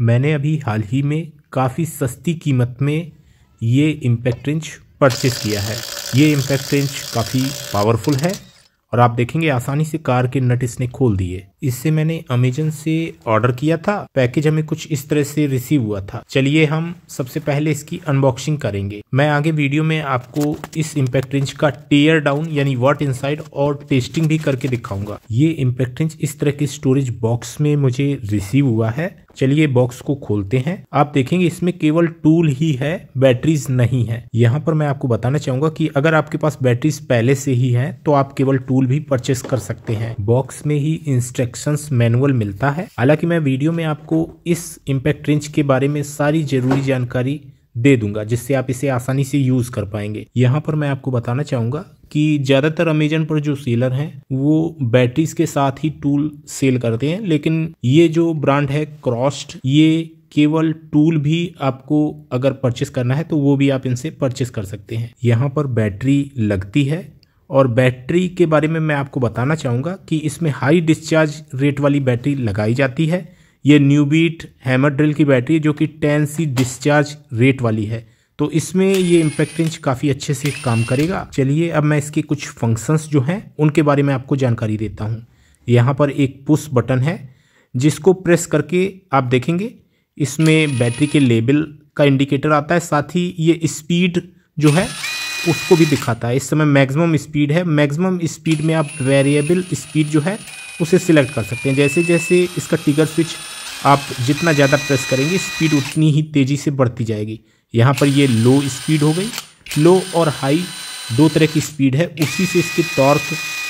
मैंने अभी हाल ही में काफ़ी सस्ती कीमत में ये इम्पैक्ट रेंच परचेज़ किया है ये इम्पैक्ट रेंच काफ़ी पावरफुल है और आप देखेंगे आसानी से कार के नट इसने खोल दिए इससे मैंने अमेजन से ऑर्डर किया था पैकेज हमें कुछ इस तरह से रिसीव हुआ था चलिए हम सबसे पहले इसकी अनबॉक्सिंग करेंगे मैं आगे वीडियो में आपको इस इम्पैक्ट रेंज का टेयर डाउन यानी वॉट इनसाइड और टेस्टिंग भी करके दिखाऊंगा ये इम्पैक्ट रेंज इस तरह के स्टोरेज बॉक्स में मुझे रिसीव हुआ है चलिए बॉक्स को खोलते हैं आप देखेंगे इसमें केवल टूल ही है बैटरीज नहीं है यहाँ पर मैं आपको बताना चाहूंगा कि अगर आपके पास बैटरीज पहले से ही है तो आप केवल टूल भी परचेस कर सकते हैं बॉक्स में ही इंस्ट्रक्शन इंस्ट्रक्शंस मैनुअल मिलता है हालांकि मैं वीडियो में आपको इस इम्पैक्ट रेंज के बारे में सारी जरूरी जानकारी दे दूंगा जिससे आप इसे आसानी से यूज़ कर पाएंगे यहाँ पर मैं आपको बताना चाहूंगा कि ज़्यादातर अमेजन पर जो सेलर हैं वो बैटरीज के साथ ही टूल सेल करते हैं लेकिन ये जो ब्रांड है क्रॉस्ट ये केवल टूल भी आपको अगर परचेस करना है तो वो भी आप इनसे परचेस कर सकते हैं यहाँ पर बैटरी लगती है और बैटरी के बारे में मैं आपको बताना चाहूँगा कि इसमें हाई डिस्चार्ज रेट वाली बैटरी लगाई जाती है ये न्यू बीट हैमर ड्रिल की बैटरी है जो कि टेन सी डिस्चार्ज रेट वाली है तो इसमें ये इम्पैक्ट रेंज काफ़ी अच्छे से काम करेगा चलिए अब मैं इसके कुछ फंक्शंस जो हैं उनके बारे में आपको जानकारी देता हूँ यहाँ पर एक पुश बटन है जिसको प्रेस करके आप देखेंगे इसमें बैटरी के लेबल का इंडिकेटर आता है साथ ही ये स्पीड जो है उसको भी दिखाता है इस समय मैक्सिमम स्पीड है मैक्सिमम स्पीड में आप वेरिएबल स्पीड जो है उसे सिलेक्ट कर सकते हैं जैसे जैसे इसका टिगर स्विच आप जितना ज़्यादा प्रेस करेंगे स्पीड उतनी ही तेज़ी से बढ़ती जाएगी यहाँ पर ये लो स्पीड हो गई लो और हाई दो तरह की स्पीड है उसी से इसके टॉर्क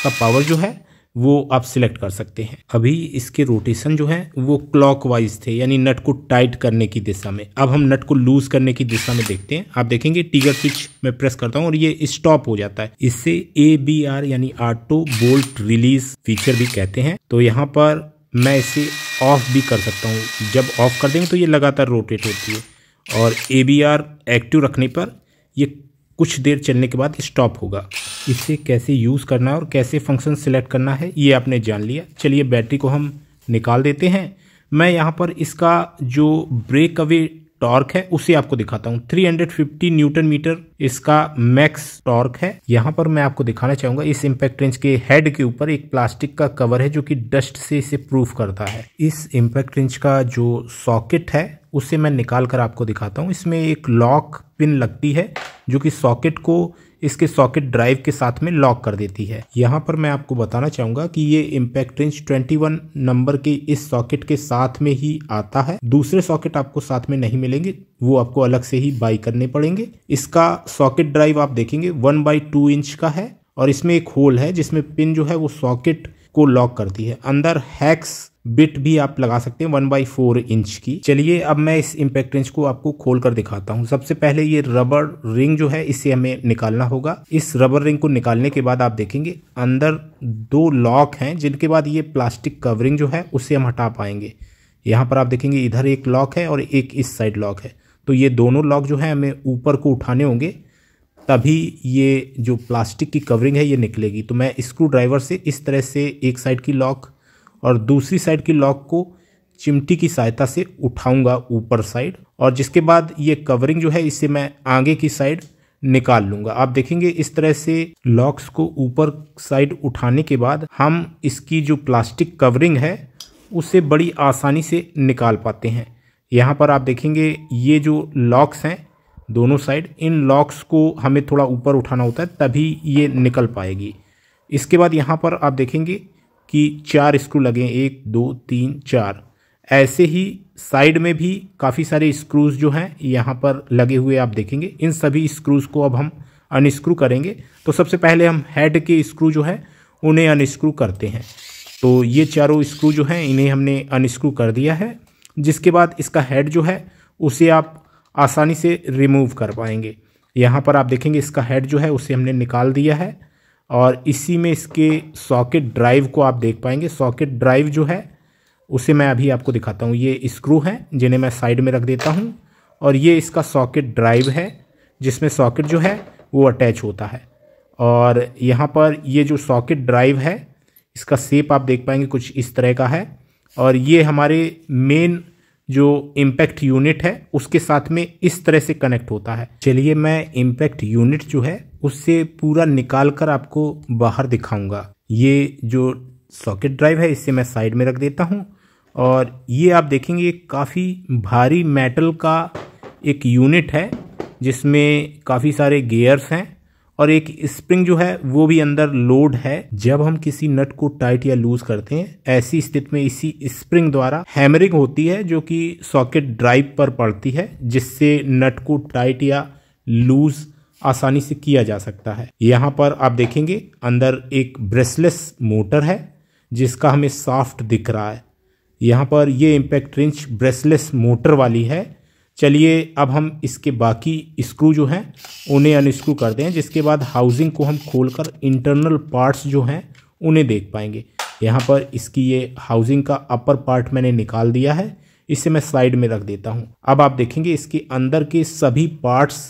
का पावर जो है वो आप सिलेक्ट कर सकते हैं अभी इसके रोटेशन जो है वो क्लॉकवाइज थे यानी नट को टाइट करने की दिशा में अब हम नट को लूज करने की दिशा में देखते हैं आप देखेंगे टीगर स्विच में प्रेस करता हूँ और ये स्टॉप हो जाता है इससे ए बी आर यानी ऑटो बोल्ट रिलीज फीचर भी कहते हैं तो यहाँ पर मैं इसे ऑफ भी कर सकता हूँ जब ऑफ कर देंगे तो ये लगातार रोटेट होती है और ए बी आर एक्टिव रखने पर ये कुछ देर चलने के बाद स्टॉप होगा इसे कैसे यूज़ करना है और कैसे फंक्शन सिलेक्ट करना है ये आपने जान लिया चलिए बैटरी को हम निकाल देते हैं मैं यहाँ पर इसका जो ब्रेक अवे टॉर्क है उसे आपको दिखाता हूँ 350 न्यूटन मीटर इसका मैक्स टॉर्क है यहाँ पर मैं आपको दिखाना चाहूंगा इस इम्पैक्ट रेंज के हेड के ऊपर एक प्लास्टिक का कवर है जो कि डस्ट से इसे प्रूफ करता है इस इम्पैक्ट रेंज का जो सॉकेट है उसे मैं निकाल कर आपको दिखाता हूँ इसमें एक लॉक पिन लगती है जो कि सॉकेट को इसके सॉकेट ड्राइव के साथ में लॉक कर देती है यहाँ पर मैं आपको बताना चाहूँगा कि ये इम्पैक्ट रेंज 21 नंबर के इस सॉकेट के साथ में ही आता है दूसरे सॉकेट आपको साथ में नहीं मिलेंगे वो आपको अलग से ही बाई करने पड़ेंगे इसका सॉकेट ड्राइव आप देखेंगे वन बाई टू इंच का है और इसमें एक होल है जिसमें पिन जो है वो सॉकेट को लॉक करती है अंदर हैक्स बिट भी आप लगा सकते हैं वन बाई फोर इंच की चलिए अब मैं इस इम्पैक्ट रेंच को आपको खोल कर दिखाता हूँ सबसे पहले ये रबर रिंग जो है इसे हमें निकालना होगा इस रबर रिंग को निकालने के बाद आप देखेंगे अंदर दो लॉक हैं जिनके बाद ये प्लास्टिक कवरिंग जो है उसे हम हटा पाएंगे यहाँ पर आप देखेंगे इधर एक लॉक है और एक इस साइड लॉक है तो ये दोनों लॉक जो है हमें ऊपर को उठाने होंगे तभी ये जो प्लास्टिक की कवरिंग है ये निकलेगी तो मैं स्क्रू ड्राइवर से इस तरह से एक साइड की लॉक और दूसरी साइड की लॉक को चिमटी की सहायता से उठाऊंगा ऊपर साइड और जिसके बाद ये कवरिंग जो है इसे मैं आगे की साइड निकाल लूंगा आप देखेंगे इस तरह से लॉक्स को ऊपर साइड उठाने के बाद हम इसकी जो प्लास्टिक कवरिंग है उसे बड़ी आसानी से निकाल पाते हैं यहाँ पर आप देखेंगे ये जो लॉक्स हैं दोनों साइड इन लॉक्स को हमें थोड़ा ऊपर उठाना होता है तभी ये निकल पाएगी इसके बाद यहाँ पर आप देखेंगे कि चार स्क्रू लगे एक दो तीन चार ऐसे ही साइड में भी काफ़ी सारे स्क्रूज जो हैं यहाँ पर लगे हुए आप देखेंगे इन सभी स्क्रूज को अब हम अनस्क्रू करेंगे तो सबसे पहले हम हेड के स्क्रू जो है उन्हें अनस्क्रू करते हैं तो ये चारों स्क्रू जो हैं इन्हें हमने अनस्क्रू कर दिया है जिसके बाद इसका हेड जो है उसे आप आसानी से रिमूव कर पाएंगे यहाँ पर आप देखेंगे इसका हेड जो है उसे हमने निकाल दिया है और इसी में इसके सॉकेट ड्राइव को आप देख पाएंगे सॉकेट ड्राइव जो है उसे मैं अभी आपको दिखाता हूँ ये स्क्रू हैं जिन्हें मैं साइड में रख देता हूँ और ये इसका सॉकेट ड्राइव है जिसमें सॉकेट जो है वो अटैच होता है और यहाँ पर ये जो सॉकेट ड्राइव है इसका सेप आप देख पाएंगे कुछ इस तरह का है और ये हमारे मेन जो इम्पैक्ट यूनिट है उसके साथ में इस तरह से कनेक्ट होता है चलिए मैं इम्पैक्ट यूनिट जो है उससे पूरा निकाल कर आपको बाहर दिखाऊंगा ये जो सॉकेट ड्राइव है इसे मैं साइड में रख देता हूँ और ये आप देखेंगे काफ़ी भारी मेटल का एक यूनिट है जिसमें काफ़ी सारे गेयर्स हैं और एक स्प्रिंग जो है वो भी अंदर लोड है जब हम किसी नट को टाइट या लूज करते हैं ऐसी स्थिति में इसी स्प्रिंग द्वारा हैमरिंग होती है जो कि सॉकेट ड्राइव पर पड़ती है जिससे नट को टाइट या लूज आसानी से किया जा सकता है यहाँ पर आप देखेंगे अंदर एक ब्रेसलेस मोटर है जिसका हमें साफ्ट दिख रहा है यहाँ पर ये इम्पैक्ट रिंच ब्रेसलेस मोटर वाली है चलिए अब हम इसके बाकी स्क्रू जो हैं उन्हें अनस्क्रू करते हैं जिसके बाद हाउसिंग को हम खोलकर इंटरनल पार्ट्स जो हैं उन्हें देख पाएंगे यहाँ पर इसकी ये हाउसिंग का अपर पार्ट मैंने निकाल दिया है इसे मैं साइड में रख देता हूँ अब आप देखेंगे इसके अंदर के सभी पार्ट्स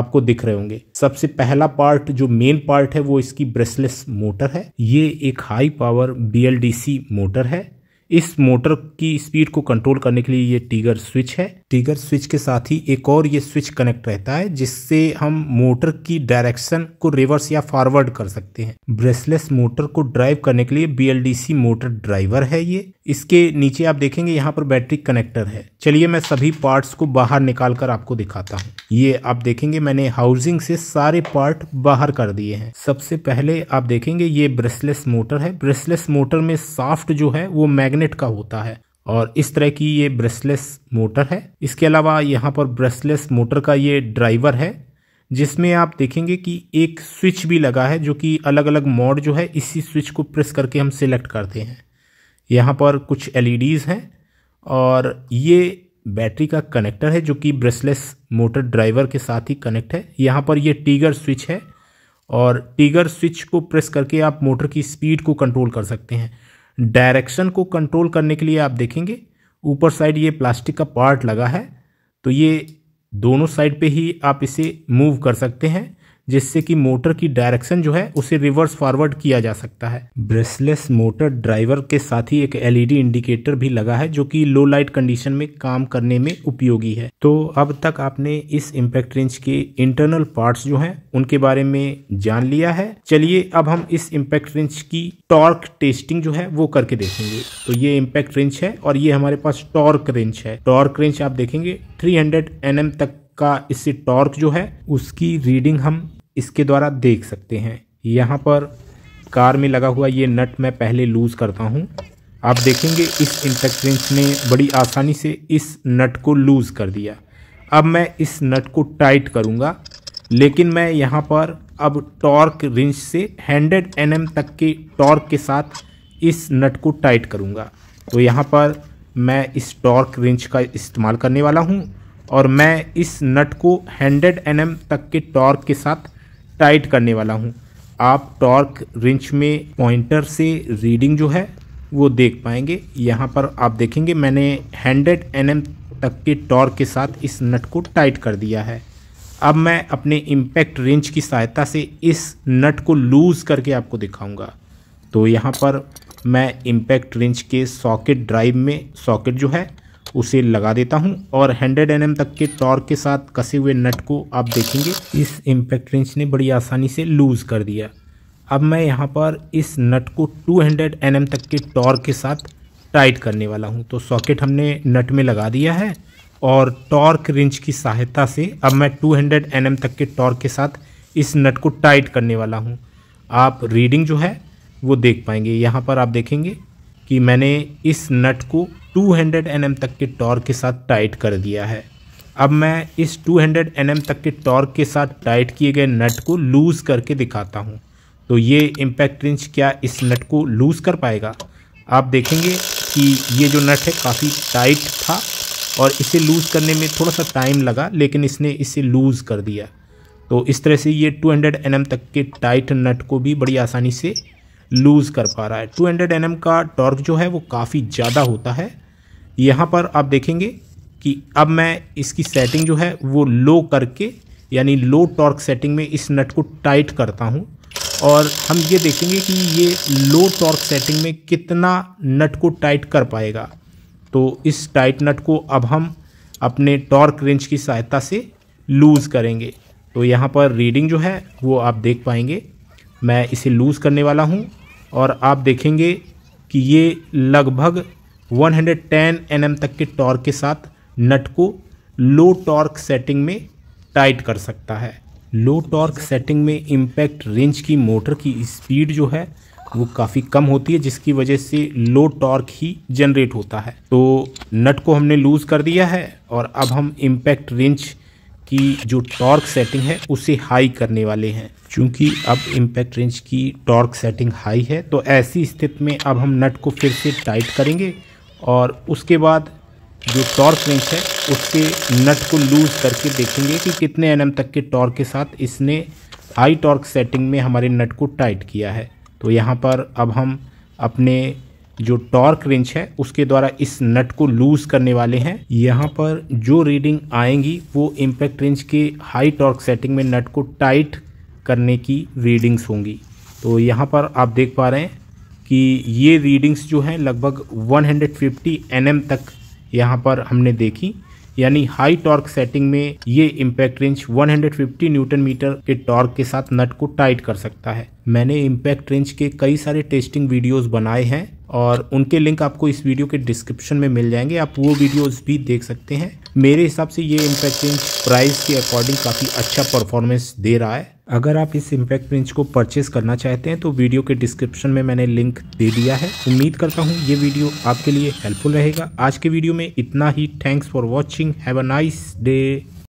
आपको दिख रहे होंगे सबसे पहला पार्ट जो मेन पार्ट है वो इसकी ब्रेसलेस मोटर है ये एक हाई पावर बी मोटर है इस मोटर की स्पीड को कंट्रोल करने के लिए ये टीगर स्विच है टीगर स्विच के साथ ही एक और ये स्विच कनेक्ट रहता है जिससे हम मोटर की डायरेक्शन को रिवर्स या फॉरवर्ड कर सकते हैं ब्रेसलेस मोटर को ड्राइव करने के लिए बी मोटर ड्राइवर है ये इसके नीचे आप देखेंगे यहाँ पर बैटरी कनेक्टर है चलिए मैं सभी पार्ट्स को बाहर निकाल कर आपको दिखाता हूँ ये आप देखेंगे मैंने हाउसिंग से सारे पार्ट बाहर कर दिए हैं सबसे पहले आप देखेंगे ये ब्रेसलेस मोटर है ब्रेसलेस मोटर में साफ्ट जो है वो मैग्नेट मैग्नेट का होता है और इस तरह की ये ब्रेसलेस मोटर है इसके अलावा यहाँ पर ब्रेसलेस मोटर का ये ड्राइवर है जिसमें आप देखेंगे कि एक स्विच भी लगा है जो कि अलग अलग मोड जो है इसी स्विच को प्रेस करके हम सिलेक्ट करते हैं यहाँ पर कुछ एल हैं और ये बैटरी का कनेक्टर है जो कि ब्रेसलेस मोटर ड्राइवर के साथ ही कनेक्ट है यहाँ पर ये टीगर स्विच है और टीगर स्विच को प्रेस करके आप मोटर की स्पीड को कंट्रोल कर सकते हैं डायरेक्शन को कंट्रोल करने के लिए आप देखेंगे ऊपर साइड ये प्लास्टिक का पार्ट लगा है तो ये दोनों साइड पे ही आप इसे मूव कर सकते हैं जिससे कि मोटर की डायरेक्शन जो है उसे रिवर्स फॉरवर्ड किया जा सकता है ब्रेसलेस मोटर ड्राइवर के साथ ही एक एलईडी इंडिकेटर भी लगा है जो कि लो लाइट कंडीशन में काम करने में उपयोगी है तो अब तक आपने इस इम्पैक्ट रेंज के इंटरनल पार्ट्स जो हैं उनके बारे में जान लिया है चलिए अब हम इस इम्पैक्ट रेंज की टॉर्क टेस्टिंग जो है वो करके देखेंगे तो ये इम्पैक्ट रेंज है और ये हमारे पास टॉर्क रेंज है टॉर्क रेंज आप देखेंगे थ्री हंड्रेड तक का इससे टॉर्क जो है उसकी रीडिंग हम इसके द्वारा देख सकते हैं यहाँ पर कार में लगा हुआ ये नट मैं पहले लूज़ करता हूँ आप देखेंगे इस इंटरक्रेंस ने बड़ी आसानी से इस नट को लूज़ कर दिया अब मैं इस नट को टाइट करूँगा लेकिन मैं यहाँ पर अब टॉर्क रिंच से 100 एन तक के टॉर्क के साथ इस नट को टाइट करूँगा तो यहाँ पर मैं इस टॉर्क रिंच का इस्तेमाल करने वाला हूँ और मैं इस नट को 100 एन तक के टॉर्क के साथ टाइट करने वाला हूँ आप टॉर्क रिंच में पॉइंटर से रीडिंग जो है वो देख पाएंगे यहाँ पर आप देखेंगे मैंने 100 एन तक के टॉर्क के साथ इस नट को टाइट कर दिया है अब मैं अपने इम्पैक्ट रेंज की सहायता से इस नट को लूज़ करके आपको दिखाऊंगा तो यहाँ पर मैं इम्पैक्ट रेंज के सॉकेट ड्राइव में सॉकेट जो है उसे लगा देता हूं और 100 एन तक के टॉर्क के साथ कसे हुए नट को आप देखेंगे इस इम्पैक्ट रेंच ने बड़ी आसानी से लूज़ कर दिया अब मैं यहाँ पर इस नट को 200 हंड्रेड एन तक के टॉर्क के साथ टाइट करने वाला हूँ तो सॉकेट हमने नट में लगा दिया है और टॉर्क रिंच की सहायता से अब मैं 200 हंड्रेड एन तक के टॉर्क के साथ इस नट को टाइट करने वाला हूँ आप रीडिंग जो है वो देख पाएंगे यहाँ पर आप देखेंगे कि मैंने इस नट को 200 एम तक के टॉर्क के साथ टाइट कर दिया है अब मैं इस 200 एम तक के टॉर्क के साथ टाइट किए गए नट को लूज़ करके दिखाता हूँ तो ये इम्पैक्ट रिंच क्या इस नट को लूज़ कर पाएगा आप देखेंगे कि ये जो नट है काफ़ी टाइट था और इसे लूज़ करने में थोड़ा सा टाइम लगा लेकिन इसने इसे लूज़ कर दिया तो इस तरह से ये 200 एम तक के टाइट नट को भी बड़ी आसानी से लूज़ कर पा रहा है टू हंड्रेड एन का टॉर्क जो है वो काफ़ी ज़्यादा होता है यहाँ पर आप देखेंगे कि अब मैं इसकी सेटिंग जो है वो लो करके यानी लो टॉर्क सेटिंग में इस नट को टाइट करता हूँ और हम ये देखेंगे कि ये लो टॉर्क सेटिंग में कितना नट को टाइट कर पाएगा तो इस टाइट नट को अब हम अपने टॉर्क रेंज की सहायता से लूज़ करेंगे तो यहाँ पर रीडिंग जो है वो आप देख पाएंगे मैं इसे लूज़ करने वाला हूँ और आप देखेंगे कि ये लगभग 110 हंड्रेड तक के टॉर्क के साथ नट को लो टॉर्क सेटिंग में टाइट कर सकता है लो टॉर्क सेटिंग में इम्पैक्ट रेंज की मोटर की स्पीड जो है वो काफ़ी कम होती है जिसकी वजह से लो टॉर्क ही जनरेट होता है तो नट को हमने लूज़ कर दिया है और अब हम इम्पैक्ट रेंज की जो टॉर्क सेटिंग है उसे हाई करने वाले हैं चूंकि अब इम्पैक्ट रेंज की टॉर्क सेटिंग हाई है तो ऐसी स्थिति में अब हम नट को फिर से टाइट करेंगे और उसके बाद जो टॉर्क रेंच है उसके नट को लूज़ करके देखेंगे कि कितने एन तक के टॉर्क के साथ इसने हाई टॉर्क सेटिंग में हमारे नट को टाइट किया है तो यहाँ पर अब हम अपने जो टॉर्क रेंच है उसके द्वारा इस नट को लूज़ करने वाले हैं यहाँ पर जो रीडिंग आएंगी वो इम्पैक्ट रेंज के हाई टॉर्क सेटिंग में नट को टाइट करने की रीडिंग्स होंगी तो यहाँ पर आप देख पा रहे हैं कि ये रीडिंग्स जो हैं लगभग 150 हंड्रेड तक यहाँ पर हमने देखी यानी हाई टॉर्क सेटिंग में ये इम्पैक्ट रेंज 150 न्यूटन मीटर के टॉर्क के साथ नट को टाइट कर सकता है मैंने इम्पैक्ट रेंज के कई सारे टेस्टिंग वीडियोस बनाए हैं और उनके लिंक आपको इस वीडियो के डिस्क्रिप्शन में मिल जाएंगे आप वो वीडियोस भी देख सकते हैं मेरे हिसाब से ये इम्पैक्ट रेंज प्राइस के अकॉर्डिंग काफ़ी अच्छा परफॉर्मेंस दे रहा है अगर आप इस इम्पैक्ट प्रिंच को परचेस करना चाहते हैं तो वीडियो के डिस्क्रिप्शन में मैंने लिंक दे दिया है उम्मीद करता हूँ ये वीडियो आपके लिए हेल्पफुल रहेगा आज के वीडियो में इतना ही thanks for watching have a nice day